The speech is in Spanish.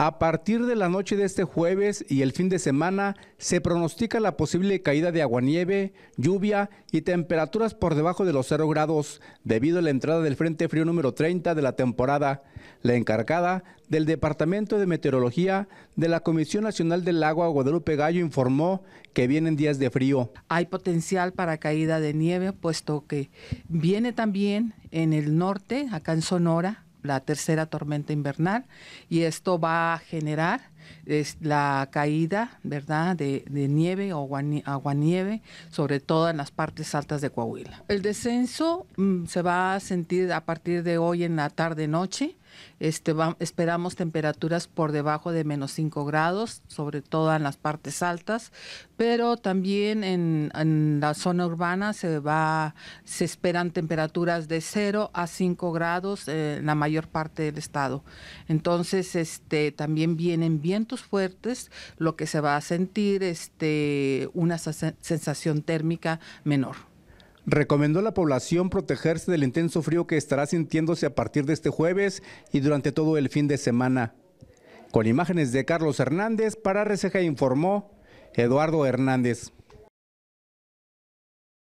A partir de la noche de este jueves y el fin de semana se pronostica la posible caída de aguanieve, lluvia y temperaturas por debajo de los 0 grados debido a la entrada del Frente Frío número 30 de la temporada. La encargada del Departamento de Meteorología de la Comisión Nacional del Agua Guadalupe Gallo informó que vienen días de frío. Hay potencial para caída de nieve puesto que viene también en el norte, acá en Sonora, la tercera tormenta invernal y esto va a generar la caída, ¿verdad?, de, nieve o aguanieve, sobre todo en las partes altas de Coahuila. El descenso mm, se va a sentir a partir de hoy en la tarde-noche este, va, esperamos temperaturas por debajo de menos 5 grados, sobre todo en las partes altas, pero también en, la zona urbana se, va, se esperan temperaturas de 0 a 5 grados eh, en la mayor parte del estado. Entonces, este, también vienen vientos fuertes, lo que se va a sentir este, una sensación térmica menor recomendó a la población protegerse del intenso frío que estará sintiéndose a partir de este jueves y durante todo el fin de semana. Con imágenes de Carlos Hernández, para Receja informó Eduardo Hernández.